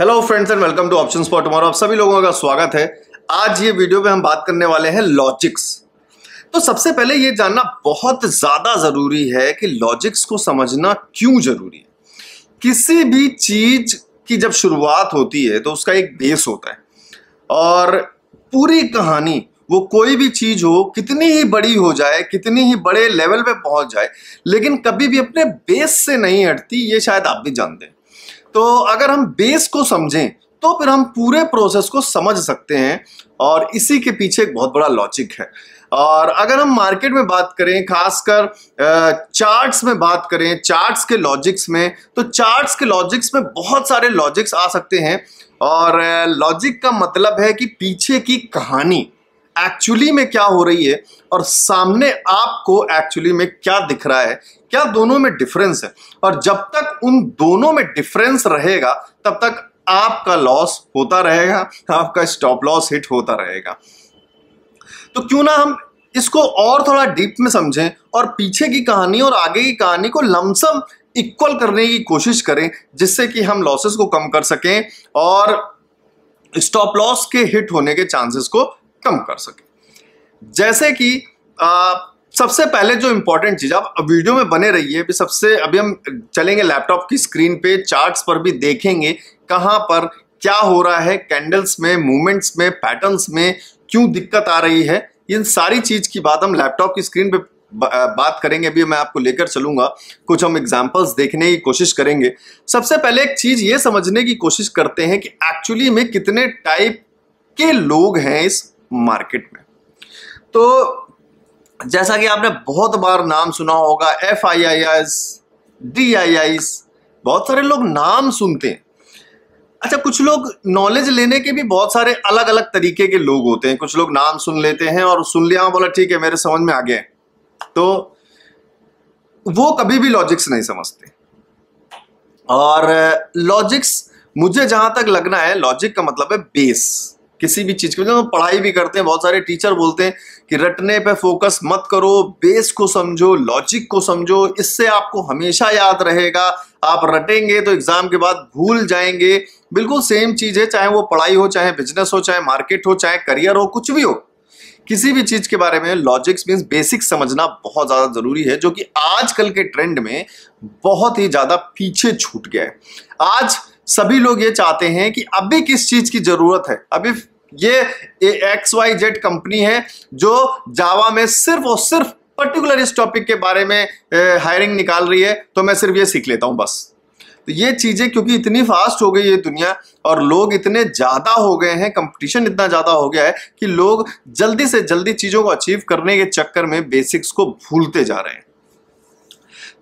hello friends and welcome to option for tomorrow आप सभी लोगों का स्वागत है आज ये वीडियो में हम बात करने वाले हैं लॉजिक्स तो सबसे पहले ये जानना बहुत ज़्यादा ज़रूरी है कि लॉजिक्स को समझना क्यों ज़रूरी है किसी भी चीज़ की जब शुरुआत होती है तो उसका एक बेस होता है और पूरी कहानी वो कोई भी चीज़ हो कितनी ही बड़ी हो जाए कितनी ही बड़े लेवल पे पहुंच जाए लेकिन कभी भी अपने बेस से नहीं हटती ये शायद आप भी जानते हैं तो अगर हम बेस को समझें तो फिर हम पूरे प्रोसेस को समझ सकते हैं और इसी के पीछे एक बहुत बड़ा लॉजिक है और अगर हम मार्केट में बात करें खासकर चार्ट्स में बात करें चार्ट्स के लॉजिक्स में तो चार्ट्स के लॉजिक्स में बहुत सारे लॉजिक्स आ सकते हैं और लॉजिक का मतलब है कि पीछे की कहानी एक्चुअली में क्या हो रही है और सामने आपको एक्चुअली में क्या दिख रहा है क्या दोनों में डिफरेंस है और जब तक उन दोनों में डिफरेंस रहेगा तब तक आपका लॉस होता रहेगा आपका स्टॉप लॉस हिट होता रहेगा तो क्यों ना हम इसको और थोड़ा डीप में समझें और पीछे की कहानी और आगे की कहानी को लमसम इक्वल करने की कोशिश करें जिससे कि हम लॉसेस को कम कर सकें और स्टॉप लॉस के हिट होने के चांसेस को कम कर सके जैसे कि आ, सबसे पहले जो इम्पोर्टेंट चीज़ आप वीडियो में बने रहिए अभी सबसे अभी हम चलेंगे लैपटॉप की स्क्रीन पे चार्ट्स पर भी देखेंगे कहाँ पर क्या हो रहा है कैंडल्स में मूवमेंट्स में पैटर्न्स में क्यों दिक्कत आ रही है इन सारी चीज़ की बात हम लैपटॉप की स्क्रीन पे बात करेंगे अभी मैं आपको लेकर चलूंगा कुछ हम एग्जाम्पल्स देखने की कोशिश करेंगे सबसे पहले एक चीज़ ये समझने की कोशिश करते हैं कि एक्चुअली में कितने टाइप के लोग हैं इस मार्केट में तो जैसा कि आपने बहुत बार नाम सुना होगा F I I S D I I बहुत सारे लोग नाम सुनते हैं अच्छा कुछ लोग नॉलेज लेने के भी बहुत सारे अलग अलग तरीके के लोग होते हैं कुछ लोग नाम सुन लेते हैं और सुन लिया हाँ, बोला ठीक है मेरे समझ में आ गया तो वो कभी भी लॉजिक्स नहीं समझते और लॉजिक्स मुझे जहां तक लगना है लॉजिक का मतलब है बेस किसी भी चीज़ के जब हम पढ़ाई भी करते हैं बहुत सारे टीचर बोलते हैं कि रटने पे फोकस मत करो बेस को समझो लॉजिक को समझो इससे आपको हमेशा याद रहेगा आप रटेंगे तो एग्ज़ाम के बाद भूल जाएंगे बिल्कुल सेम चीज़ है चाहे वो पढ़ाई हो चाहे बिजनेस हो चाहे मार्केट हो चाहे करियर हो कुछ भी हो किसी भी चीज के बारे में लॉजिक्स मीन्स बेसिक समझना बहुत ज्यादा जरूरी है जो कि आजकल के ट्रेंड में बहुत ही ज्यादा पीछे छूट गया है आज सभी लोग ये चाहते हैं कि अभी किस चीज़ की ज़रूरत है अभी ये एक्स वाई जेड कंपनी है जो जावा में सिर्फ और सिर्फ पर्टिकुलर इस टॉपिक के बारे में हायरिंग निकाल रही है तो मैं सिर्फ ये सीख लेता हूँ बस तो ये चीज़ें क्योंकि इतनी फास्ट हो गई है दुनिया और लोग इतने ज़्यादा हो गए हैं कंपटीशन इतना ज़्यादा हो गया है कि लोग जल्दी से जल्दी चीज़ों को अचीव करने के चक्कर में बेसिक्स को भूलते जा रहे हैं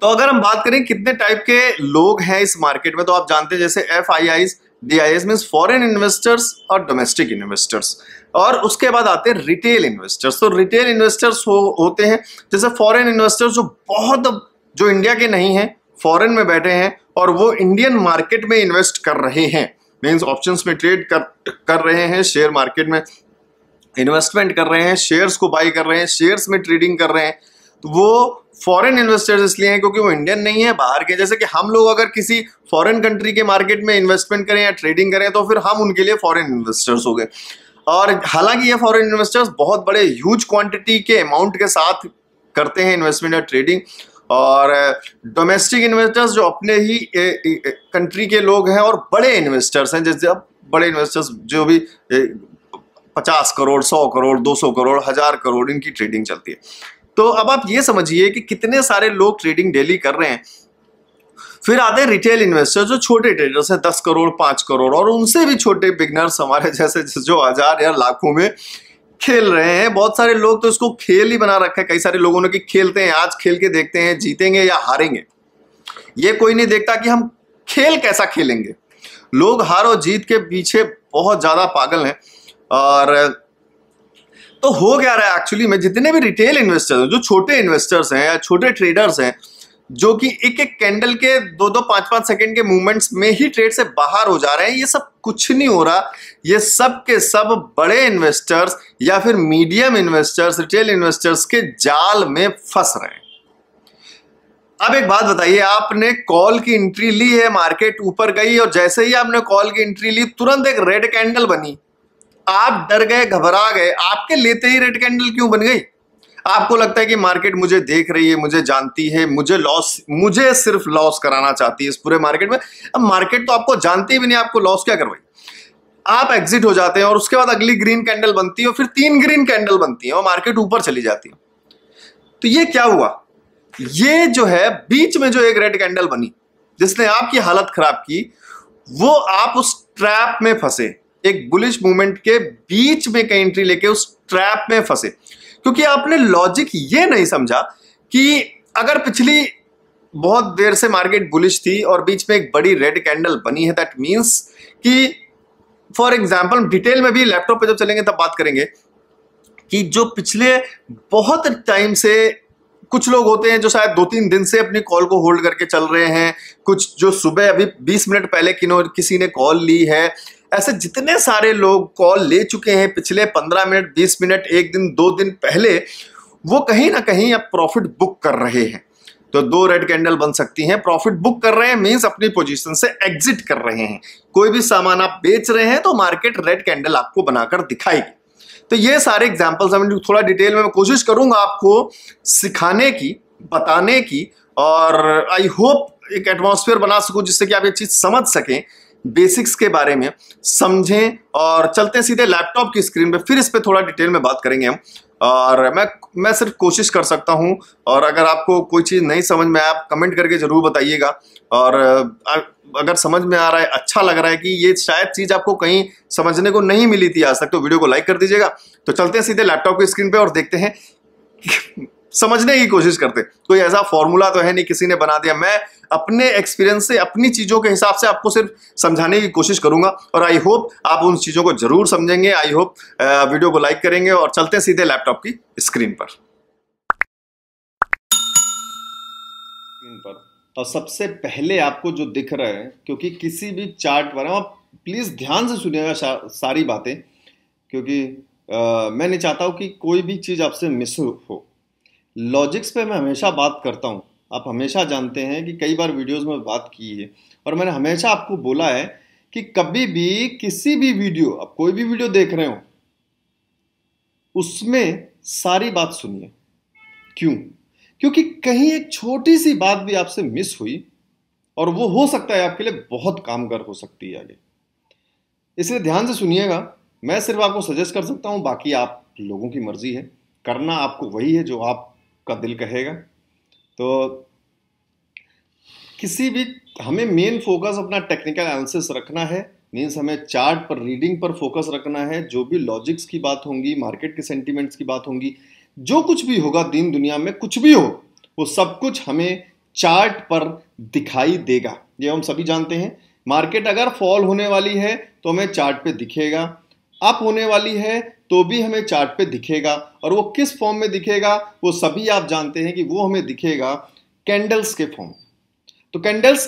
तो अगर हम बात करें कितने टाइप के लोग हैं इस मार्केट में तो आप जानते हैं जैसे F I I's D I S means foreign investors और डोमेस्टिक इन्वेस्टर्स और उसके बाद आते हैं रिटेल इन्वेस्टर्स तो रिटेल इन्वेस्टर्स हो, होते हैं जैसे फॉरन इन्वेस्टर्स जो बहुत जो इंडिया के नहीं हैं फॉरन में बैठे हैं और वो इंडियन मार्केट में इन्वेस्ट कर रहे हैं मीन्स ऑप्शन में ट्रेड कर कर रहे हैं शेयर मार्केट में इन्वेस्टमेंट कर रहे हैं शेयर्स को बाई कर रहे हैं शेयर्स में ट्रेडिंग कर रहे हैं वो फॉरेन इन्वेस्टर्स इसलिए हैं क्योंकि वो इंडियन नहीं है बाहर के जैसे कि हम लोग अगर किसी फॉरेन कंट्री के मार्केट में इन्वेस्टमेंट करें या ट्रेडिंग करें तो फिर हम उनके लिए फॉरेन इन्वेस्टर्स हो गए और हालांकि ये फॉरेन इन्वेस्टर्स बहुत बड़े ह्यूज क्वांटिटी के अमाउंट के साथ करते हैं इन्वेस्टमेंट या ट्रेडिंग और डोमेस्टिक uh, इन्वेस्टर्स जो अपने ही कंट्री के लोग हैं और बड़े इन्वेस्टर्स हैं जैसे अब बड़े इन्वेस्टर्स जो भी पचास करोड़ सौ करोड़ दो सौ करोड़ हज़ार करोड़ इनकी ट्रेडिंग चलती है तो अब आप ये समझिए कि कितने सारे लोग ट्रेडिंग डेली कर रहे हैं फिर आते हैं रिटेल इन्वेस्टर जो छोटे ट्रेडर्स हैं दस करोड़ पाँच करोड़ और उनसे भी छोटे बिगनर्स हमारे जैसे जो हजार या लाखों में खेल रहे हैं बहुत सारे लोग तो इसको खेल ही बना रखा है कई सारे लोगों ने कि खेलते हैं आज खेल के देखते हैं जीतेंगे या हारेंगे ये कोई नहीं देखता कि हम खेल कैसा खेलेंगे लोग हार और जीत के पीछे बहुत ज़्यादा पागल हैं और तो हो क्या रहा है एक्चुअली में जितने भी रिटेल इन्वेस्टर्स हैं जो छोटे इन्वेस्टर्स हैं या छोटे ट्रेडर्स हैं जो कि एक एक कैंडल के दो दो पांच पांच सेकंड के मूवमेंट्स में ही ट्रेड से बाहर हो जा रहे हैं ये सब कुछ नहीं हो रहा ये सब के सब बड़े इन्वेस्टर्स या फिर मीडियम इन्वेस्टर्स रिटेल इन्वेस्टर्स के जाल में फंस रहे हैं अब एक बात बताइए आपने कॉल की एंट्री ली है मार्केट ऊपर गई और जैसे ही आपने कॉल की एंट्री ली तुरंत एक रेड कैंडल बनी आप डर गए घबरा गए आपके लेते ही रेड कैंडल क्यों बन गई आपको लगता है कि मार्केट मुझे देख रही है मुझे जानती है मुझे लॉस मुझे सिर्फ लॉस कराना चाहती है इस पूरे मार्केट में अब मार्केट तो आपको जानती भी नहीं आपको लॉस क्या करवाई आप एग्जिट हो जाते हैं और उसके बाद अगली ग्रीन कैंडल बनती है और फिर तीन ग्रीन कैंडल बनती है और मार्केट ऊपर चली जाती है तो ये क्या हुआ ये जो है बीच में जो एक रेड कैंडल बनी जिसने आपकी हालत खराब की वो आप उस ट्रैप में फंसे एक बुलिश मूवमेंट के बीच में कहीं एंट्री लेके उस ट्रैप में फंसे क्योंकि आपने लॉजिक ये नहीं समझा कि अगर पिछली बहुत देर से मार्केट बुलिश थी और बीच में एक बड़ी रेड कैंडल बनी है दैट मींस कि फॉर एग्जांपल डिटेल में भी लैपटॉप पे जब चलेंगे तब बात करेंगे कि जो पिछले बहुत टाइम से कुछ लोग होते हैं जो शायद दो तीन दिन से अपनी कॉल को होल्ड करके चल रहे हैं कुछ जो सुबह अभी बीस मिनट पहले किनो किसी ने कॉल ली है ऐसे जितने सारे लोग कॉल ले चुके हैं पिछले पंद्रह मिनट बीस मिनट एक दिन दो दिन पहले वो कहीं ना कहीं अब प्रॉफिट बुक कर रहे हैं तो दो रेड कैंडल बन सकती हैं प्रॉफिट बुक कर रहे हैं मीन्स अपनी पोजीशन से एग्जिट कर रहे हैं कोई भी सामान आप बेच रहे हैं तो मार्केट रेड कैंडल आपको बनाकर दिखाएगी तो ये सारे एग्जाम्पल्स हम थोड़ा डिटेल में कोशिश करूंगा आपको सिखाने की बताने की और आई होप एक एटमोसफियर बना सकूँ जिससे कि आप ये चीज़ समझ सकें बेसिक्स के बारे में समझें और चलते हैं सीधे लैपटॉप की स्क्रीन पे फिर इस पर थोड़ा डिटेल में बात करेंगे हम और मैं मैं सिर्फ कोशिश कर सकता हूं और अगर आपको कोई चीज़ नहीं समझ में आए आप कमेंट करके ज़रूर बताइएगा और अगर समझ में आ रहा है अच्छा लग रहा है कि ये शायद चीज़ आपको कहीं समझने को नहीं मिली थी आज तक तो वीडियो को लाइक कर दीजिएगा तो चलते हैं सीधे लैपटॉप की स्क्रीन पर और देखते हैं समझने की कोशिश करते कोई ऐसा फॉर्मूला तो है नहीं किसी ने बना दिया मैं अपने एक्सपीरियंस से अपनी चीज़ों के हिसाब से आपको सिर्फ समझाने की कोशिश करूंगा और आई होप आप उन चीज़ों को ज़रूर समझेंगे आई होप वीडियो को लाइक करेंगे और चलते हैं सीधे लैपटॉप की स्क्रीन पर स्क्रीन पर और सबसे पहले आपको जो दिख रहा है क्योंकि किसी भी चार्ट पर आप प्लीज़ ध्यान से सुनिएगा सारी बातें क्योंकि आ, मैं नहीं चाहता हूँ कि कोई भी चीज़ आपसे मिस हो लॉजिक्स पे मैं हमेशा बात करता हूँ आप हमेशा जानते हैं कि कई बार वीडियोस में बात की है और मैंने हमेशा आपको बोला है कि कभी भी किसी भी वीडियो आप कोई भी वीडियो देख रहे हो उसमें सारी बात सुनिए क्यों क्योंकि कहीं एक छोटी सी बात भी आपसे मिस हुई और वो हो सकता है आपके लिए बहुत कामगार हो सकती है आगे इसलिए ध्यान से सुनिएगा मैं सिर्फ आपको सजेस्ट कर सकता हूं बाकी आप लोगों की मर्जी है करना आपको वही है जो आपका दिल कहेगा तो किसी भी हमें मेन फोकस अपना टेक्निकल एनालिसिस रखना है मीन्स हमें चार्ट पर रीडिंग पर फोकस रखना है जो भी लॉजिक्स की बात होंगी मार्केट के सेंटिमेंट्स की बात होंगी जो कुछ भी होगा दिन दुनिया में कुछ भी हो वो सब कुछ हमें चार्ट पर दिखाई देगा ये हम सभी जानते हैं मार्केट अगर फॉल होने वाली है तो हमें चार्ट पे दिखेगा अप होने वाली है तो भी हमें चार्ट पे दिखेगा और वो किस फॉर्म में दिखेगा वो सभी आप जानते हैं कि वो हमें दिखेगा कैंडल्स के फॉर्म तो कैंडल्स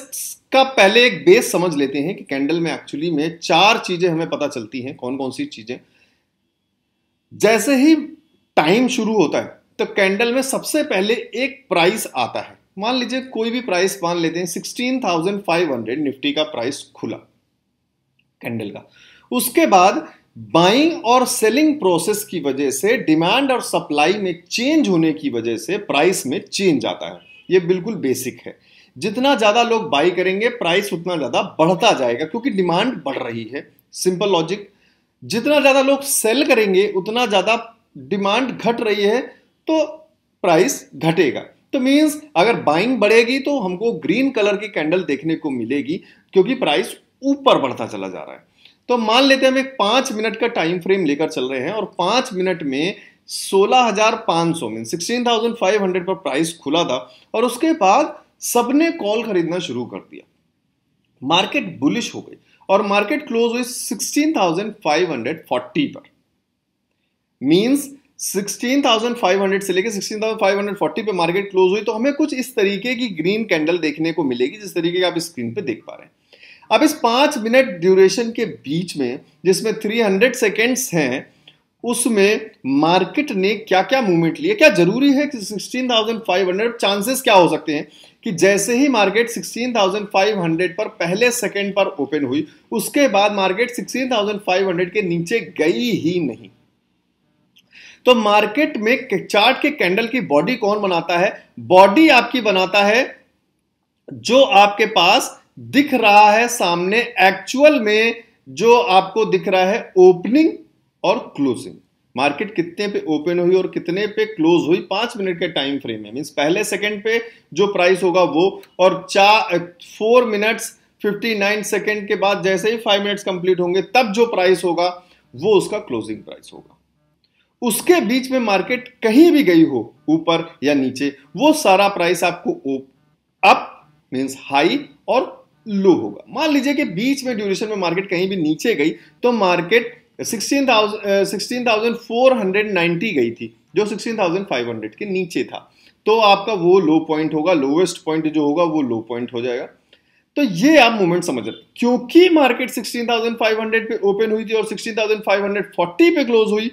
का पहले एक बेस समझ लेते हैं कि कैंडल में एक्चुअली में चार चीजें हमें पता चलती हैं कौन कौन सी चीजें जैसे ही टाइम शुरू होता है तो कैंडल में सबसे पहले एक प्राइस आता है मान लीजिए कोई भी प्राइस मान लेते हैं हंड्रेड निफ्टी का प्राइस खुला कैंडल का उसके बाद बाइंग और सेलिंग प्रोसेस की वजह से डिमांड और सप्लाई में चेंज होने की वजह से प्राइस में चेंज आता है ये बिल्कुल बेसिक है जितना ज़्यादा लोग बाई करेंगे प्राइस उतना ज़्यादा बढ़ता जाएगा क्योंकि डिमांड बढ़ रही है सिंपल लॉजिक जितना ज़्यादा लोग सेल करेंगे उतना ज़्यादा डिमांड घट रही है तो प्राइस घटेगा तो मीन्स अगर बाइंग बढ़ेगी तो हमको ग्रीन कलर की कैंडल देखने को मिलेगी क्योंकि प्राइस ऊपर बढ़ता चला जा रहा है तो मान लेते हैं हम एक पांच मिनट का टाइम फ्रेम लेकर चल रहे हैं और पांच मिनट में सोलह हजार पांच सौ में सिक्सटीन थाउजेंड फाइव हंड्रेड पर प्राइस खुला था और उसके बाद सबने कॉल खरीदना शुरू कर दिया मार्केट बुलिश हो गई और मार्केट क्लोज हुई 16,540 पर मींस 16,500 से लेकर 16,540 पे मार्केट क्लोज हुई तो हमें कुछ इस तरीके की ग्रीन कैंडल देखने को मिलेगी जिस तरीके की आप स्क्रीन पे देख पा रहे हैं अब इस पांच मिनट ड्यूरेशन के बीच में जिसमें 300 सेकेंड्स हैं उसमें मार्केट ने क्या क्या मूवमेंट लिया क्या जरूरी है कि 16,500 चांसेस क्या हो सकते हैं कि जैसे ही मार्केट 16,500 पर पहले सेकंड पर ओपन हुई उसके बाद मार्केट 16,500 के नीचे गई ही नहीं तो मार्केट में चार्ट के कैंडल की बॉडी कौन बनाता है बॉडी आपकी बनाता है जो आपके पास दिख रहा है सामने एक्चुअल में जो आपको दिख रहा है ओपनिंग और क्लोजिंग मार्केट कितने पे ओपन हुई और कितने पे क्लोज हुई पांच मिनट के टाइम फ्रेम में मीन्स पहले सेकंड पे जो प्राइस होगा वो और चार फोर मिनट्स नाइन सेकेंड के बाद जैसे ही फाइव मिनट्स कंप्लीट होंगे तब जो प्राइस होगा वो उसका क्लोजिंग प्राइस होगा उसके बीच में मार्केट कहीं भी गई हो ऊपर या नीचे वो सारा प्राइस आपको अप मीन्स हाई और लो होगा मान लीजिए कि बीच में ड्यूरेशन में मार्केट कहीं भी नीचे गई तो मार्केट 16,490 गई थी जो 16,500 के नीचे था तो आपका वो लो पॉइंट होगा लोवेस्ट पॉइंट जो होगा वो लो पॉइंट हो जाएगा तो ये आप मूवमेंट समझ रहे क्योंकि मार्केट 16,500 पे ओपन हुई थी और 16,540 पे क्लोज हुई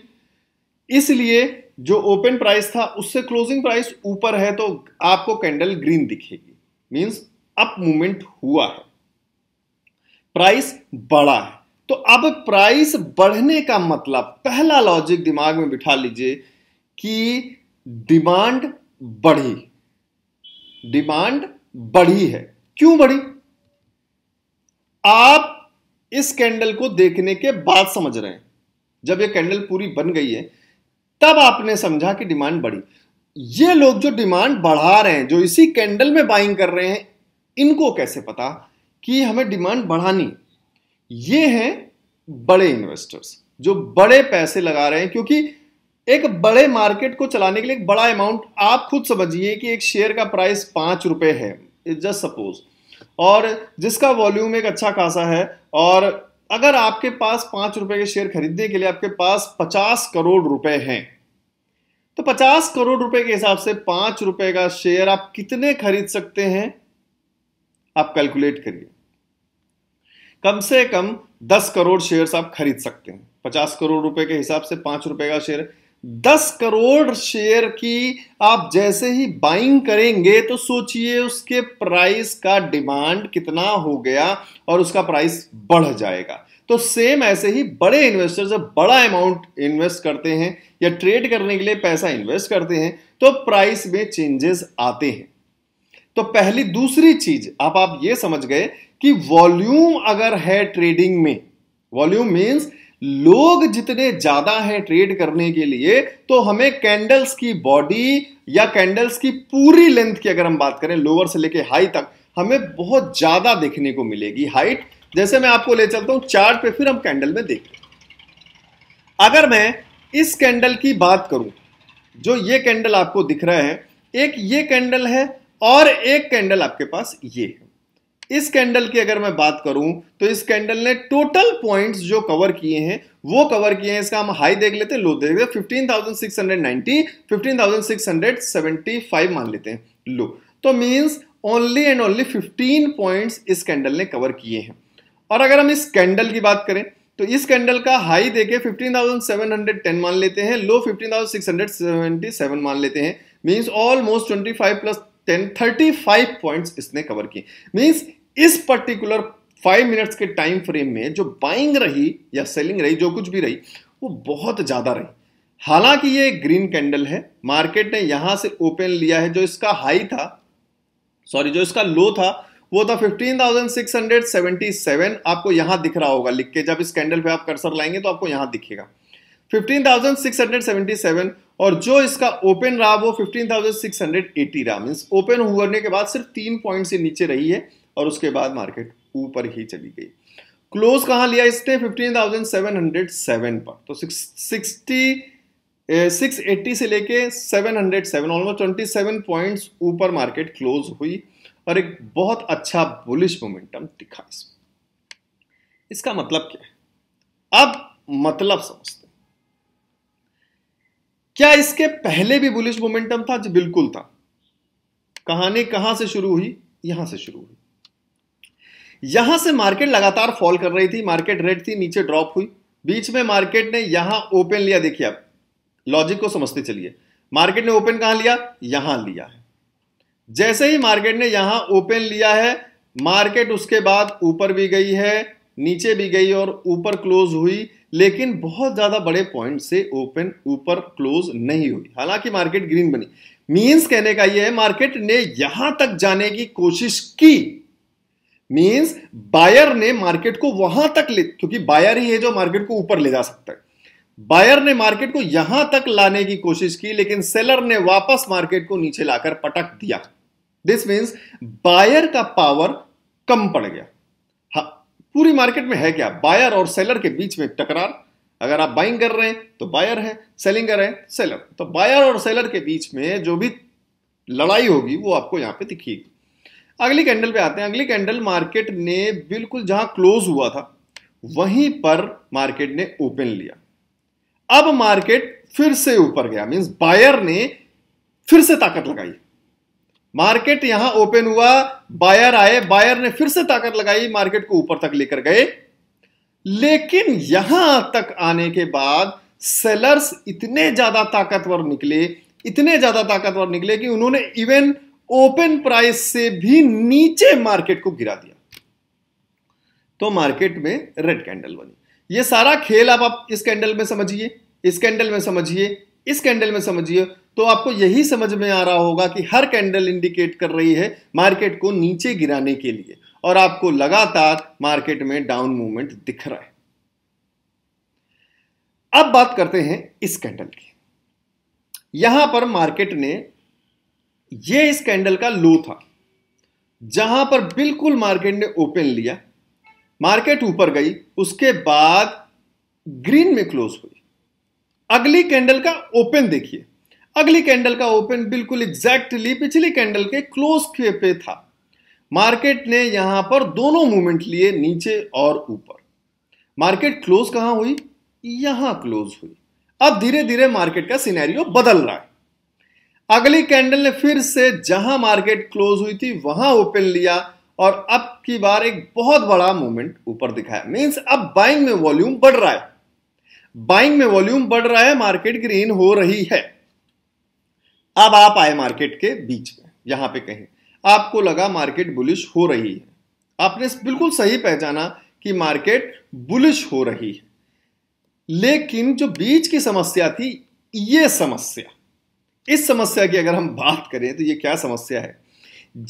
इसलिए जो ओपन प्राइस था उससे क्लोजिंग प्राइस ऊपर है तो आपको कैंडल ग्रीन दिखेगी मींस अप मूवमेंट हुआ है प्राइस बढ़ा है तो अब प्राइस बढ़ने का मतलब पहला लॉजिक दिमाग में बिठा लीजिए कि डिमांड बढ़ी डिमांड बढ़ी है क्यों बढ़ी आप इस कैंडल को देखने के बाद समझ रहे हैं जब ये कैंडल पूरी बन गई है तब आपने समझा कि डिमांड बढ़ी ये लोग जो डिमांड बढ़ा रहे हैं जो इसी कैंडल में बाइंग कर रहे हैं इनको कैसे पता कि हमें डिमांड बढ़ानी ये हैं बड़े इन्वेस्टर्स जो बड़े पैसे लगा रहे हैं क्योंकि एक बड़े मार्केट को चलाने के लिए एक बड़ा अमाउंट आप खुद समझिए कि एक शेयर का प्राइस पांच रुपए है जस्ट सपोज और जिसका वॉल्यूम एक अच्छा खासा है और अगर आपके पास पांच रुपए के शेयर खरीदने के लिए आपके पास पचास करोड़ रुपए हैं तो पचास करोड़ रुपए के हिसाब से पांच रुपए का शेयर आप कितने खरीद सकते हैं आप कैलकुलेट करिए कम से कम दस करोड़ शेयर्स आप खरीद सकते हैं पचास करोड़ रुपए के हिसाब से पांच रुपए का शेयर दस करोड़ शेयर की आप जैसे ही बाइंग करेंगे तो सोचिए उसके प्राइस का डिमांड कितना हो गया और उसका प्राइस बढ़ जाएगा तो सेम ऐसे ही बड़े इन्वेस्टर जब बड़ा अमाउंट इन्वेस्ट करते हैं या ट्रेड करने के लिए पैसा इन्वेस्ट करते हैं तो प्राइस में चेंजेस आते हैं तो पहली दूसरी चीज आप आप ये समझ गए कि वॉल्यूम अगर है ट्रेडिंग में वॉल्यूम मींस लोग जितने ज्यादा हैं ट्रेड करने के लिए तो हमें कैंडल्स की बॉडी या कैंडल्स की पूरी लेंथ की अगर हम बात करें लोअर से लेके हाई तक हमें बहुत ज्यादा देखने को मिलेगी हाइट जैसे मैं आपको ले चलता हूं चार्ट पे फिर हम कैंडल में देख अगर मैं इस कैंडल की बात करूं जो ये कैंडल आपको दिख रहा है एक ये कैंडल है और एक कैंडल आपके पास ये है इस कैंडल की अगर मैं बात करूं तो इस कैंडल ने टोटल पॉइंट्स जो कवर किए हैं वो कवर किए हैं इसका हम हाई देख लेते हैं लो देख लेते हैं 15,690 15,675 मान लेते हैं लो तो means only and only 15 points इस कैंडल ने कवर किए हैं और अगर हम इस कैंडल की बात करें तो इस कैंडल का हाई देखे फिफ्टीन मान लेते हैं लो फिफ्टीन मान लेते हैं means almost twenty plus ten thirty five points इसने कवर की मीन्स इस पर्टिकुलर फाइव मिनट्स के टाइम फ्रेम में जो बाइंग रही या सेलिंग रही जो कुछ भी रही वो बहुत ज़्यादा रही हालांकि ये ग्रीन कैंडल है मार्केट ने यहाँ से ओपन लिया है जो इसका हाई था सॉरी जो इसका लो था वो था 15,677 आपको यहां दिख रहा होगा लिख के जब इस कैंडल पे आप कर्सर लाएंगे तो आपको यहां दिखेगा 15,677 और जो इसका ओपन रहा वो 15,680 रहा मीन्स ओपन होने के बाद सिर्फ तीन पॉइंट से नीचे रही है और उसके बाद मार्केट ऊपर ही चली गई क्लोज कहाँ लिया इसने 15,707 पर तो 60 सिक्स से लेके seven hundred seven almost twenty seven points ऊपर मार्केट क्लोज हुई और एक बहुत अच्छा बुलिश मोमेंटम दिखा इसका मतलब क्या है अब मतलब समझ क्या इसके पहले भी बुलिश मोमेंटम था जो बिल्कुल था कहानी कहां से शुरू हुई यहां से शुरू हुई यहां से मार्केट लगातार फॉल कर रही थी मार्केट रेड थी नीचे ड्रॉप हुई बीच में मार्केट ने यहां ओपन लिया देखिए आप लॉजिक को समझते चलिए मार्केट ने ओपन कहां लिया यहां लिया है जैसे ही मार्केट ने यहां ओपन लिया है मार्केट उसके बाद ऊपर भी गई है नीचे भी गई और ऊपर क्लोज हुई लेकिन बहुत ज़्यादा बड़े पॉइंट से ओपन ऊपर क्लोज नहीं हुई हालांकि मार्केट ग्रीन बनी मीन्स कहने का यह है मार्केट ने यहां तक जाने की कोशिश की मीन्स बायर ने मार्केट को वहां तक ले क्योंकि बायर ही है जो मार्केट को ऊपर ले जा सकता है बायर ने मार्केट को यहां तक लाने की कोशिश की लेकिन सेलर ने वापस मार्केट को नीचे लाकर पटक दिया दिस मीन्स बायर का पावर कम पड़ गया पूरी मार्केट में है क्या बायर और सेलर के बीच में टकरार अगर आप बाइंग कर रहे हैं तो बायर है सेलिंग कर रहे हैं सेलर तो बायर और सेलर के बीच में जो भी लड़ाई होगी वो आपको यहाँ पे दिखेगी अगली कैंडल पे आते हैं अगली कैंडल मार्केट ने बिल्कुल जहां क्लोज हुआ था वहीं पर मार्केट ने ओपन लिया अब मार्केट फिर से ऊपर गया मीन्स बायर ने फिर से ताकत लगाई मार्केट यहां ओपन हुआ बायर आए बायर ने फिर से ताकत लगाई मार्केट को ऊपर तक लेकर गए लेकिन यहां तक आने के बाद सेलर्स इतने ज्यादा ताकतवर निकले इतने ज्यादा ताकतवर निकले कि उन्होंने इवन ओपन प्राइस से भी नीचे मार्केट को गिरा दिया तो मार्केट में रेड कैंडल बनी ये सारा खेल आप, आप इस कैंडल में समझिए इस कैंडल में समझिए इस कैंडल में समझिए तो आपको यही समझ में आ रहा होगा कि हर कैंडल इंडिकेट कर रही है मार्केट को नीचे गिराने के लिए और आपको लगातार मार्केट में डाउन मूवमेंट दिख रहा है अब बात करते हैं इस कैंडल की यहां पर मार्केट ने यह इस कैंडल का लो था जहां पर बिल्कुल मार्केट ने ओपन लिया मार्केट ऊपर गई उसके बाद ग्रीन में क्लोज हुई अगली कैंडल का ओपन देखिए अगली कैंडल का ओपन बिल्कुल एग्जैक्टली पिछली कैंडल के क्लोज पे था मार्केट ने यहां पर दोनों मूवमेंट लिए नीचे और ऊपर मार्केट क्लोज कहां हुई यहां क्लोज हुई अब धीरे धीरे मार्केट का सिनेरियो बदल रहा है अगली कैंडल ने फिर से जहां मार्केट क्लोज हुई थी वहां ओपन लिया और अब की बार एक बहुत बड़ा मूवमेंट ऊपर दिखाया मींस अब बाइंग में वॉल्यूम बढ़ रहा है बाइंग में वॉल्यूम बढ़ रहा है मार्केट ग्रीन हो रही है अब आप आए मार्केट के बीच में यहां पे कहीं आपको लगा मार्केट बुलिश हो रही है आपने बिल्कुल सही पहचाना कि मार्केट बुलिश हो रही है लेकिन जो बीच की समस्या थी ये समस्या इस समस्या की अगर हम बात करें तो ये क्या समस्या है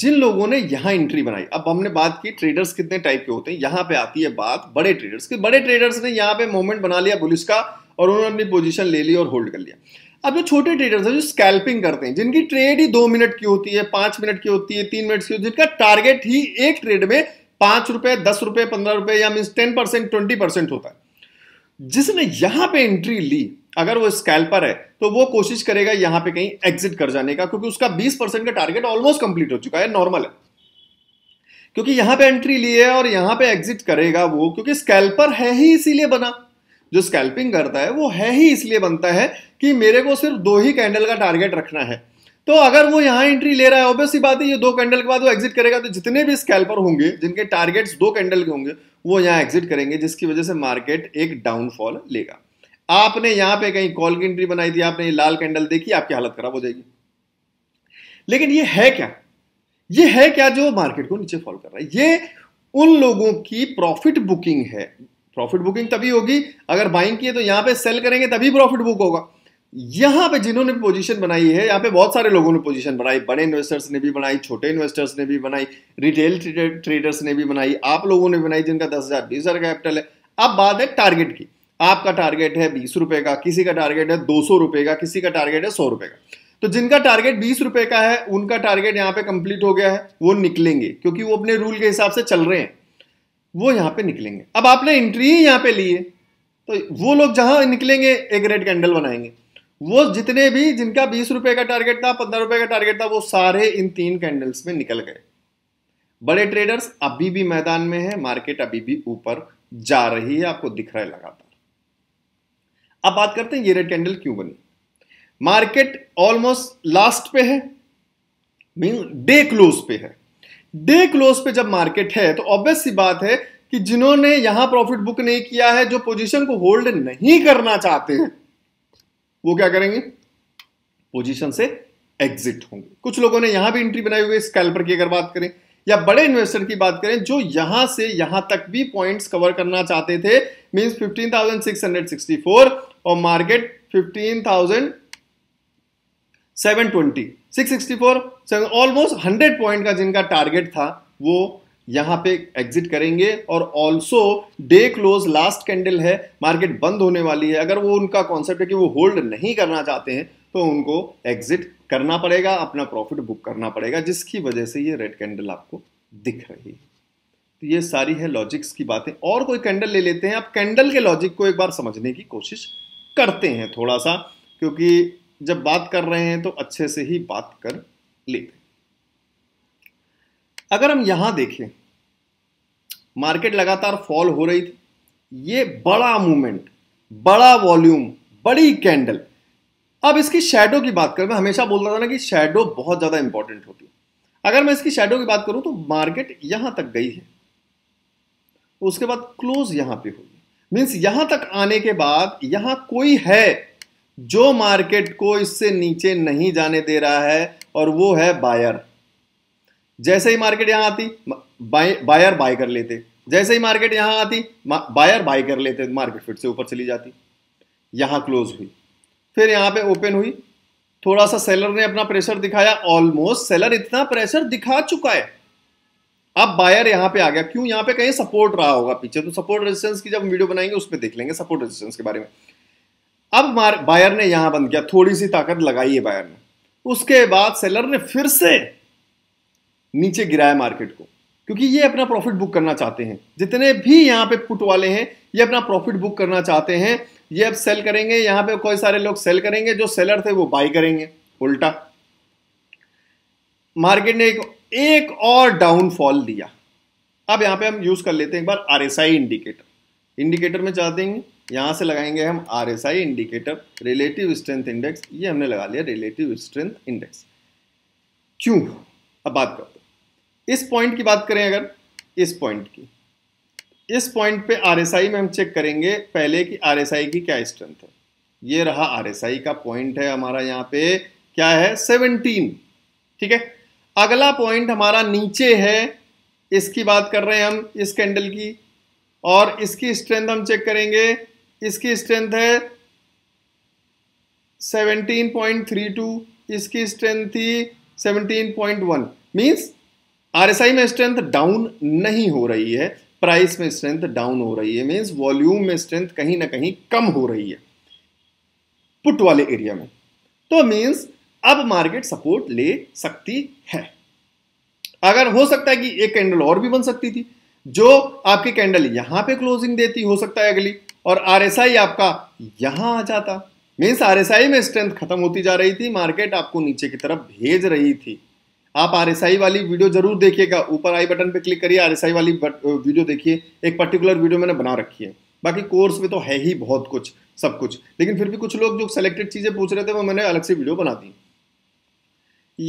जिन लोगों ने यहां एंट्री बनाई अब हमने बात की ट्रेडर्स कितने टाइप के होते हैं यहां पे आती है बात बड़े ट्रेडर्स की बड़े ट्रेडर्स ने यहां पे मोमेंट बना लिया बुलिस का और उन्होंने अपनी पोजीशन ले ली और होल्ड कर लिया अब जो छोटे ट्रेडर्स हैं जो स्कैल्पिंग करते हैं जिनकी ट्रेड ही दो मिनट की होती है पांच मिनट की होती है तीन मिनट की होती है जिनका टारगेट ही एक ट्रेड में पांच रुपए दस रुपए पंद्रह रुपए या mean ten percent twenty percent होता है जिसने यहां पे एंट्री ली अगर वो स्कैल्पर है तो वो कोशिश करेगा यहां पे कहीं एग्जिट कर जाने का क्योंकि उसका 20 परसेंट का टारगेट ऑलमोस्ट कंप्लीट हो चुका है नॉर्मल है क्योंकि यहां पे एंट्री ली है और यहाँ पे एग्जिट करेगा वो क्योंकि स्कैल्पर है ही इसीलिए बना जो स्कैल्पिंग करता है वो है ही इसलिए बनता है कि मेरे को सिर्फ दो ही कैंडल का टारगेट रखना है तो अगर वो यहाँ एंट्री ले रहा है ऑब्वियस बात है ये दो कैंडल के बाद वो एग्जिट करेगा तो जितने भी स्कैल्पर होंगे जिनके टारगेट्स दो कैंडल के होंगे वो यहाँ एग्जिट करेंगे जिसकी वजह से मार्केट एक डाउनफॉल लेगा आपने यहां पे कहीं कॉल की एंट्री बनाई थी आपने ये लाल कैंडल देखी आपकी हालत खराब हो जाएगी लेकिन ये है क्या ये है क्या जो मार्केट को नीचे फॉल कर रहा है ये उन लोगों की प्रॉफिट बुकिंग है प्रॉफिट बुकिंग तभी होगी अगर बाइंग की है तो यहां पे सेल करेंगे तभी प्रॉफिट बुक होगा यहां पे जिन्होंने पोजीशन बनाई है यहां पे बहुत सारे लोगों ने पोजीशन बनाई बड़े इन्वेस्टर्स ने भी बनाई छोटे इन्वेस्टर्स ने भी बनाई रिटेल ट्रेडर्स ने भी बनाई आप लोगों ने बनाई जिनका दस हजार बीस हजार कैपिटल है अब बात है टारगेट की आपका टारगेट है बीस रुपए का किसी का टारगेट है दो सौ रुपए का किसी का टारगेट है सौ रुपए का तो जिनका टारगेट बीस रुपए का है उनका टारगेट यहां पे कंप्लीट हो गया है वो निकलेंगे क्योंकि वो अपने रूल के हिसाब से चल रहे हैं वो यहां पे निकलेंगे अब आपने एंट्री ही यहां पे ली है तो वो लोग जहां निकलेंगे एक रेड कैंडल बनाएंगे वो जितने भी जिनका बीस रुपए का टारगेट था पंद्रह रुपए का टारगेट था वो सारे इन तीन कैंडल्स में निकल गए बड़े ट्रेडर्स अभी भी मैदान में है मार्केट अभी भी ऊपर जा रही है आपको दिख रहा है लगातार अब बात करते हैं ये रेड कैंडल क्यों बनी मार्केट ऑलमोस्ट लास्ट पे है मीन डे क्लोज पे है डे क्लोज पे जब मार्केट है तो ऑब्वियस सी बात है कि जिन्होंने यहां प्रॉफिट बुक नहीं किया है जो पोजीशन को होल्ड नहीं करना चाहते हैं वो क्या करेंगे पोजीशन से एग्जिट होंगे कुछ लोगों ने यहां भी एंट्री बनाई हुई है स्कैल्पर की अगर बात करें या बड़े इन्वेस्टर की बात करें जो यहां से यहां तक भी पॉइंट्स कवर करना चाहते थे मींस 15,664 और मार्केट 15,720 664 ऑलमोस्ट हंड्रेड पॉइंट का जिनका टारगेट था वो यहां पे एग्जिट करेंगे और also day close last candle है मार्केट बंद होने वाली है अगर वो उनका कॉन्सेप्ट है कि वो होल्ड नहीं करना चाहते हैं तो उनको एग्जिट करना पड़ेगा अपना प्रॉफिट बुक करना पड़ेगा जिसकी वजह से ये रेड कैंडल आपको दिख रही है तो ये सारी है लॉजिक्स की बातें और कोई कैंडल ले लेते हैं आप कैंडल के लॉजिक को एक बार समझने की कोशिश करते हैं थोड़ा सा क्योंकि जब बात कर रहे हैं तो अच्छे से ही बात कर लेते अगर हम यहां देखें मार्केट लगातार फॉल हो रही थी ये बड़ा मूवमेंट बड़ा वॉल्यूम बड़ी कैंडल अब इसकी शेडो की बात करें मैं हमेशा बोल रहा था ना कि शेडो बहुत ज़्यादा इंपॉर्टेंट होती है अगर मैं इसकी शेडो की बात करूं तो मार्केट यहां तक गई है उसके बाद क्लोज यहां पे होगी मीन्स यहां तक आने के बाद यहां कोई है जो मार्केट को इससे नीचे नहीं जाने दे रहा है और वो है बायर जैसे ही मार्केट यहां आती बायर बाय कर लेते जैसे ही मार्केट यहां आती बायर बाय कर लेते मार्केट फिर से ऊपर चली जाती यहां क्लोज हुई फिर यहाँ पे ओपन हुई थोड़ा सा सेलर ने अपना प्रेशर दिखाया ऑलमोस्ट सेलर इतना प्रेशर दिखा चुका है अब बायर यहाँ पे आ गया क्यों यहाँ पे कहीं सपोर्ट रहा होगा पीछे तो सपोर्ट रेजिस्टेंस की जब वीडियो बनाएंगे उस पर देख लेंगे सपोर्ट रेजिस्टेंस के बारे में अब बायर ने यहाँ बंद किया थोड़ी सी ताकत लगाई है बायर ने उसके बाद सेलर ने फिर से नीचे गिराया मार्केट को क्योंकि ये अपना प्रॉफिट बुक करना चाहते हैं जितने भी यहाँ पे पुट वाले हैं ये अपना प्रॉफिट बुक करना चाहते हैं ये अब सेल करेंगे यहां पे कोई सारे लोग सेल करेंगे जो सेलर थे वो बाई करेंगे उल्टा मार्केट ने एक, एक और डाउनफॉल दिया अब यहां पे हम यूज कर लेते हैं एक बार आरएसआई इंडिकेटर इंडिकेटर में चाहते हैं यहां से लगाएंगे हम R S I indicator relative strength index ये हमने लगा लिया रिलेटिव स्ट्रेंथ इंडेक्स क्यों अब बात करते इस पॉइंट की बात करें अगर इस पॉइंट की इस पॉइंट पे आरएसआई में हम चेक करेंगे पहले कि आरएसआई की क्या स्ट्रेंथ है ये रहा आरएसआई का पॉइंट है हमारा यहाँ पे क्या है 17 ठीक है अगला पॉइंट हमारा नीचे है इसकी बात कर रहे हैं हम इस कैंडल की और इसकी स्ट्रेंथ हम चेक करेंगे इसकी स्ट्रेंथ है 17.32 इसकी स्ट्रेंथ थी 17.1 मींस आरएसआई में स्ट्रेंथ डाउन नहीं हो रही है प्राइस में स्ट्रेंथ डाउन हो रही है मीन्स वॉल्यूम में स्ट्रेंथ कहीं ना कहीं कम हो रही है पुट वाले एरिया में तो मीन्स अब मार्केट सपोर्ट ले सकती है अगर हो सकता है कि एक कैंडल और भी बन सकती थी जो आपकी कैंडल यहां पे क्लोजिंग देती हो सकता है अगली और आरएसआई आपका यहां आ जाता मीन्स आरएसआई में स्ट्रेंथ खत्म होती जा रही थी मार्केट आपको नीचे की तरफ भेज रही थी आप आर वाली वीडियो जरूर देखिएगा ऊपर आई बटन पे क्लिक करिए आर वाली वीडियो देखिए एक पर्टिकुलर वीडियो मैंने बना रखी है बाकी कोर्स में तो है ही बहुत कुछ सब कुछ लेकिन फिर भी कुछ लोग जो सेलेक्टेड चीज़ें पूछ रहे थे वो मैंने अलग से वीडियो बना दी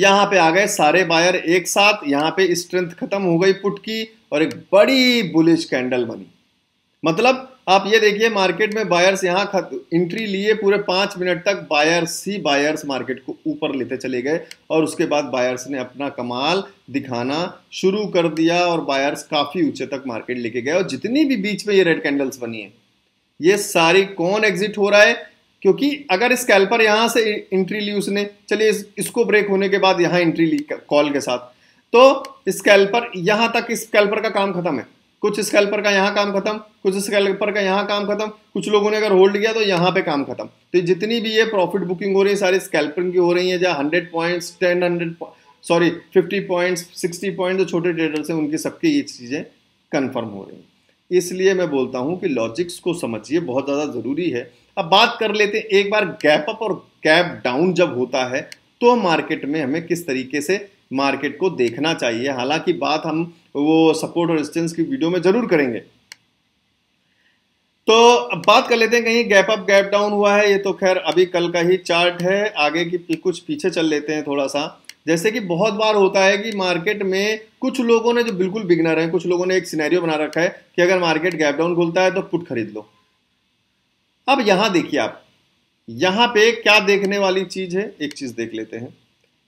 यहाँ पे आ गए सारे बायर एक साथ यहाँ पे स्ट्रेंथ खत्म हो गई पुट की और एक बड़ी बुलिश कैंडल बनी मतलब आप ये देखिए मार्केट में बायर्स यहाँ एंट्री लिए पूरे पाँच मिनट तक बायर्स ही बायर्स मार्केट को ऊपर लेते चले गए और उसके बाद बायर्स ने अपना कमाल दिखाना शुरू कर दिया और बायर्स काफ़ी ऊंचे तक मार्केट लेके गए और जितनी भी बीच में ये रेड कैंडल्स बनी है ये सारी कौन एग्जिट हो रहा है क्योंकि अगर स्कैल्पर यहाँ से एंट्री ली उसने चलिए इस, इसको ब्रेक होने के बाद यहाँ एंट्री ली कॉल के साथ तो स्कैल्पर यहाँ तक स्कैल्पर का काम खत्म है कुछ स्कैल्पर का यहाँ काम खत्म कुछ स्कैल्पर का यहाँ काम खत्म कुछ लोगों ने अगर होल्ड किया तो यहाँ पे काम खत्म तो जितनी भी ये प्रॉफिट बुकिंग हो रही है सारी स्कैल्पिंग की हो रही है जहाँ hundred points ten hundred sorry fifty points sixty point जो छोटे ट्रेडर्स हैं उनकी सबकी ये चीज़ें कन्फर्म हो रही हैं इसलिए मैं बोलता हूँ कि लॉजिक्स को समझिए बहुत ज़्यादा ज़रूरी है अब बात कर लेते हैं एक बार गैप अप और गैप डाउन जब होता है तो मार्केट में हमें किस तरीके से मार्केट को देखना चाहिए हालांकि बात हम तो वो सपोर्ट और रेजिस्टेंस की वीडियो में ज़रूर करेंगे तो अब बात कर लेते हैं कहीं गैप अप गैप डाउन हुआ है ये तो खैर अभी कल का ही चार्ट है आगे की कुछ पीछे चल लेते हैं थोड़ा सा जैसे कि बहुत बार होता है कि मार्केट में कुछ लोगों ने जो बिल्कुल बिगनर हैं कुछ लोगों ने एक सिनेरियो बना रखा है कि अगर मार्केट गैप डाउन खुलता है तो पुट खरीद लो अब यहां देखिए आप यहां पे क्या देखने वाली चीज है एक चीज देख लेते हैं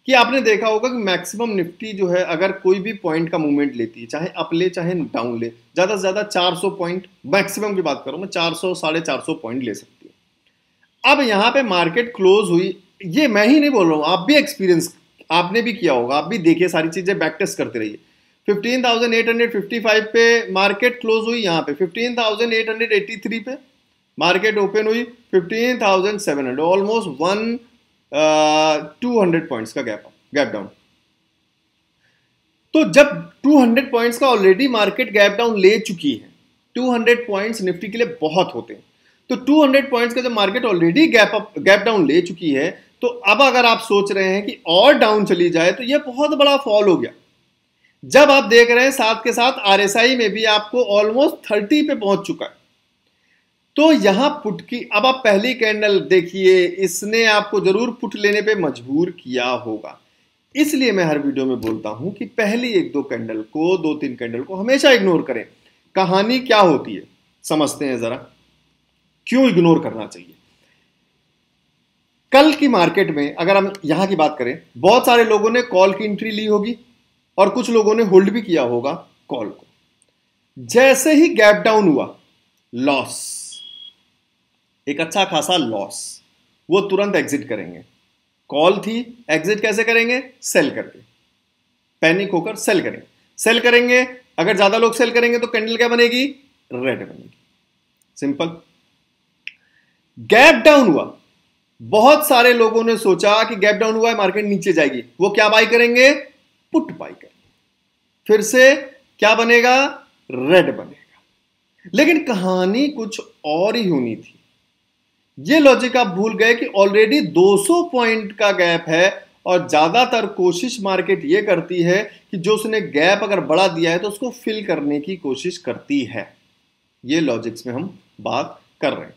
कि आपने देखा होगा कि मैक्सिमम निफ्टी जो है अगर कोई भी पॉइंट का मूवमेंट लेती है चाहे अप ले चाहे डाउन ले ज़्यादा से ज़्यादा 400 पॉइंट मैक्सिमम की बात करूं मैं 400 साढ़े चार पॉइंट ले सकती है अब यहाँ पे मार्केट क्लोज हुई ये मैं ही नहीं बोल रहा हूँ आप भी एक्सपीरियंस आपने भी किया होगा आप भी देखिए सारी चीज़ें बैक टेस्ट करते रहिए फिफ्टीन पे मार्केट क्लोज हुई यहाँ पे फिफ्टीन पे मार्केट ओपन हुई fifteen almost one two hundred points का गैप गैप डाउन तो जब 200 पॉइंट्स का ऑलरेडी मार्केट गैप डाउन ले चुकी है 200 पॉइंट्स निफ्टी के लिए बहुत होते हैं तो 200 पॉइंट्स का जब market already gap up gap down ले चुकी है तो अब अगर आप सोच रहे हैं कि और डाउन चली जाए तो यह बहुत बड़ा फॉल हो गया जब आप देख रहे हैं साथ के साथ आर में भी आपको ऑलमोस्ट थर्टी पे पहुंच चुका है तो यहां पुट की अब आप पहली कैंडल देखिए इसने आपको जरूर पुट लेने पे मजबूर किया होगा इसलिए मैं हर वीडियो में बोलता हूं कि पहली एक दो कैंडल को दो तीन कैंडल को हमेशा इग्नोर करें कहानी क्या होती है समझते हैं जरा क्यों इग्नोर करना चाहिए कल की मार्केट में अगर हम यहां की बात करें बहुत सारे लोगों ने कॉल की एंट्री ली होगी और कुछ लोगों ने होल्ड भी किया होगा कॉल को जैसे ही गैप डाउन हुआ लॉस एक अच्छा खासा लॉस वो तुरंत एग्जिट करेंगे कॉल थी एग्जिट कैसे करेंगे सेल करके पैनिक होकर सेल करेंगे सेल करेंगे अगर ज़्यादा लोग सेल करेंगे तो कैंडल क्या बनेगी रेड बनेगी सिंपल गैप डाउन हुआ बहुत सारे लोगों ने सोचा कि गैप डाउन हुआ है मार्केट नीचे जाएगी वो क्या बाई करेंगे पुट बाई करेंगे फिर से क्या बनेगा रेड बनेगा लेकिन कहानी कुछ और ही होनी थी ये लॉजिक आप भूल गए कि ऑलरेडी 200 पॉइंट का गैप है और ज़्यादातर कोशिश मार्केट ये करती है कि जो उसने गैप अगर बढ़ा दिया है तो उसको फिल करने की कोशिश करती है ये लॉजिक्स में हम बात कर रहे हैं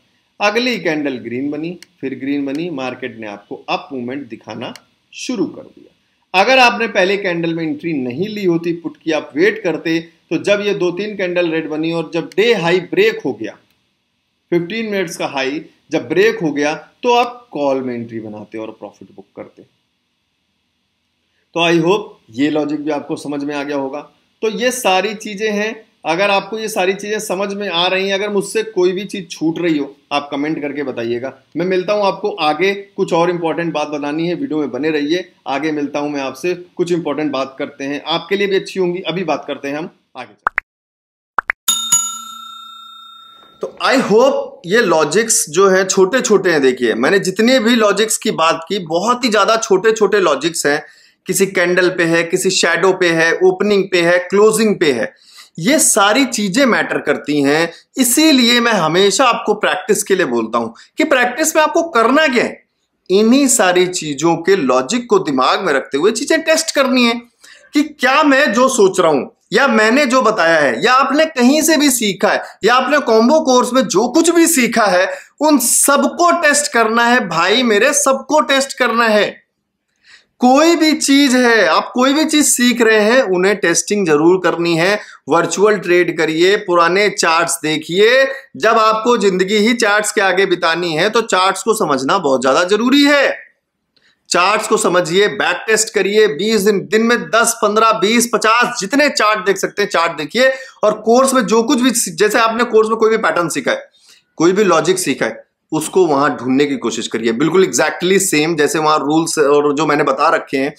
अगली कैंडल ग्रीन बनी फिर ग्रीन बनी मार्केट ने आपको अप मूवमेंट दिखाना शुरू कर दिया अगर आपने पहले कैंडल में एंट्री नहीं ली होती पुट की आप वेट करते तो जब ये दो तीन कैंडल रेड बनी और जब डे हाई ब्रेक हो गया 15 मिनट्स का हाई जब ब्रेक हो गया तो आप कॉल में एंट्री बनाते और प्रॉफिट बुक करते तो आई होप ये लॉजिक भी आपको समझ में आ गया होगा तो ये सारी चीज़ें हैं अगर आपको ये सारी चीज़ें समझ में आ रही हैं अगर मुझसे कोई भी चीज़ छूट रही हो आप कमेंट करके बताइएगा मैं मिलता हूं आपको आगे कुछ और इंपॉर्टेंट बात बतानी है वीडियो में बने रहिए आगे मिलता हूं मैं आपसे कुछ इंपॉर्टेंट बात करते हैं आपके लिए भी अच्छी होंगी अभी बात करते हैं हम आगे तो आई होप ये लॉजिक्स जो है छोटे छोटे हैं देखिए मैंने जितने भी लॉजिक्स की बात की बहुत ही ज़्यादा छोटे छोटे लॉजिक्स हैं किसी कैंडल पे है किसी शेडो पे है ओपनिंग पे है क्लोजिंग पे है ये सारी चीज़ें मैटर करती हैं इसीलिए मैं हमेशा आपको प्रैक्टिस के लिए बोलता हूं कि प्रैक्टिस में आपको करना क्या है इन्हीं सारी चीज़ों के लॉजिक को दिमाग में रखते हुए चीज़ें टेस्ट करनी है कि क्या मैं जो सोच रहा हूं या मैंने जो बताया है या आपने कहीं से भी सीखा है या आपने कॉम्बो कोर्स में जो कुछ भी सीखा है उन सबको टेस्ट करना है भाई मेरे सबको टेस्ट करना है कोई भी चीज है आप कोई भी चीज सीख रहे हैं उन्हें टेस्टिंग जरूर करनी है वर्चुअल ट्रेड करिए पुराने चार्ट्स देखिए जब आपको जिंदगी ही चार्ट्स के आगे बितानी है तो चार्ट्स को समझना बहुत ज्यादा जरूरी है चार्ट्स को समझिए बैक टेस्ट करिए 20 दिन दिन में 10 15 20 50 जितने चार्ट देख सकते हैं चार्ट देखिए और कोर्स में जो कुछ भी जैसे आपने कोर्स में कोई भी पैटर्न सीखा है कोई भी लॉजिक सीखा है उसको वहां ढूंढने की कोशिश करिए बिल्कुल एग्जैक्टली सेम जैसे वहां रूल्स और जो मैंने बता रखे हैं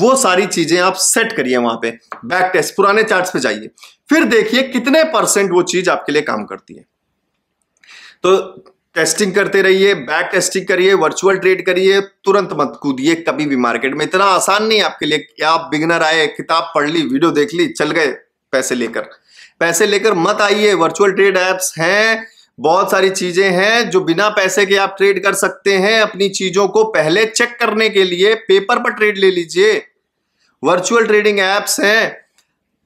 वो सारी चीजें आप सेट करिए वहां पे बैक टेस्ट पुराने चार्ट पे जाइए फिर देखिए कितने परसेंट वो चीज आपके लिए काम करती है तो टेस्टिंग करते रहिए बैक टेस्टिंग करिए वर्चुअल ट्रेड करिए तुरंत मत कूदिए कभी भी मार्केट में इतना आसान नहीं आपके लिए कि आप बिगनर आए किताब पढ़ ली वीडियो देख ली चल गए पैसे लेकर पैसे लेकर मत आइए वर्चुअल ट्रेड ऐप्स हैं बहुत सारी चीजें हैं जो बिना पैसे के आप ट्रेड कर सकते हैं अपनी चीजों को पहले चेक करने के लिए पेपर पर ट्रेड ले लीजिए वर्चुअल ट्रेडिंग एप्स हैं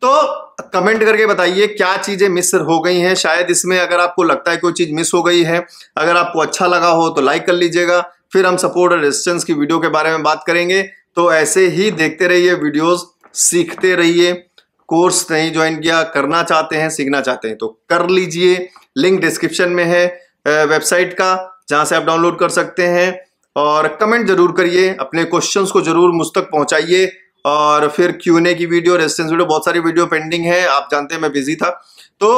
तो कमेंट करके बताइए क्या चीज़ें मिस हो गई हैं शायद इसमें अगर आपको लगता है कोई चीज़ मिस हो गई है अगर आपको अच्छा लगा हो तो लाइक कर लीजिएगा फिर हम सपोर्ट और रेजिस्टेंस की वीडियो के बारे में बात करेंगे तो ऐसे ही देखते रहिए वीडियोस सीखते रहिए कोर्स नहीं ज्वाइन किया करना चाहते हैं सीखना चाहते हैं तो कर लीजिए लिंक डिस्क्रिप्शन में है वेबसाइट का जहां से आप डाउनलोड कर सकते हैं और कमेंट जरूर करिए अपने क्वेश्चंस को जरूर मुझ तक पहुंचाइए और फिर क्यू की वीडियो रेजिस्टेंस वीडियो बहुत सारी वीडियो पेंडिंग है आप जानते हैं मैं बिजी था तो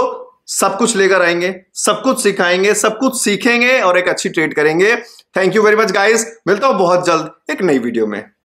सब कुछ लेकर आएंगे सब कुछ सिखाएंगे सब कुछ सीखेंगे और एक अच्छी ट्रेड करेंगे thank you very much guys मिलता हूं बहुत जल्द एक नई वीडियो में